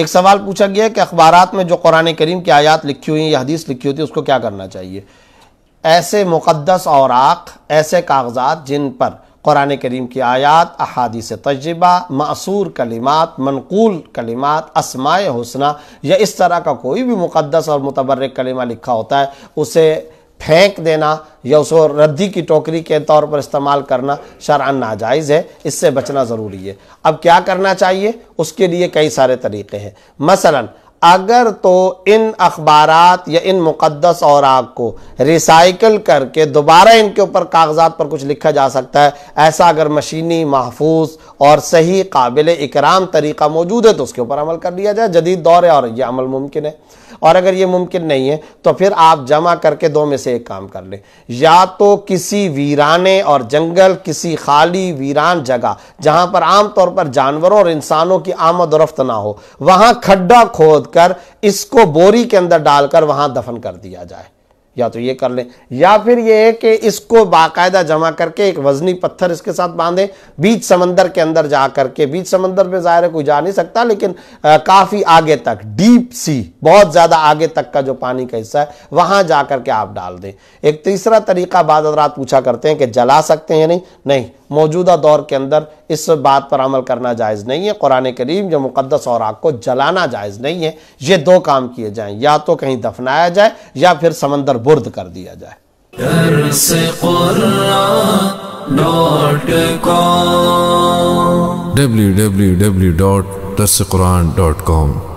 ایک سوال پوچھا گیا کہ اخبارات میں جو قرآن کریم کی آیات لکھی ہوئی ہیں یا حدیث لکھی ہوئی تھی اس کو کیا کرنا چاہیے ایسے مقدس اوراق ایسے کاغذات جن پر قرآن کریم کی آیات احادیث تجربہ معصور کلمات منقول کلمات اسماء حسنہ یا اس طرح کا کوئی بھی مقدس اور متبرک کلمہ لکھا ہوتا ہے اسے پھینک دینا یا اس کو ردی کی ٹوکری کے طور پر استعمال کرنا شرعن ناجائز ہے اس سے بچنا ضروری ہے اب کیا کرنا چاہیے اس کے لیے کئی سارے طریقے ہیں مثلاً اگر تو ان اخبارات یا ان مقدس اور آگ کو ریسائیکل کر کے دوبارہ ان کے اوپر کاغذات پر کچھ لکھا جا سکتا ہے ایسا اگر مشینی محفوظ اور صحیح قابل اکرام طریقہ موجود ہے تو اس کے اوپر عمل کر لیا جائے جدید دور ہے اور یہ عمل ممکن ہے اور اگر یہ ممکن نہیں ہے تو پھر آپ جمع کر کے دو میں سے ایک کام کر لیں یا تو کسی ویرانے اور جنگل کسی خالی ویران جگہ جہاں پر عام طور پر جانوروں اور انسانوں کی آمد و رفت نہ ہو وہاں کھڈا کھود کھود کر اس کو بوری کے اندر ڈال کر وہاں دفن کر دیا جائے یا تو یہ کر لیں یا پھر یہ ہے کہ اس کو باقاعدہ جمع کر کے ایک وزنی پتھر اس کے ساتھ باندھیں بیچ سمندر کے اندر جا کر کے بیچ سمندر میں ظاہر ہے کوئی جا نہیں سکتا لیکن کافی آگے تک ڈیپ سی بہت زیادہ آگے تک کا جو پانی کا حصہ ہے وہاں جا کر کے آپ ڈال دیں ایک تیسرا طریقہ بعض حضرات پوچھا کرتے ہیں کہ جلا سکتے ہیں نہیں نہیں موجودہ دور کے اندر اس بات پر عمل کرنا جائز نہیں ہے قرآن کریم جو مقدس اور آگ کو جلانا جائز نہیں ہے یہ دو کام کیے جائیں یا تو کہیں دفنایا جائے یا پھر سمندر برد کر دیا جائے ڈبلو ڈبلو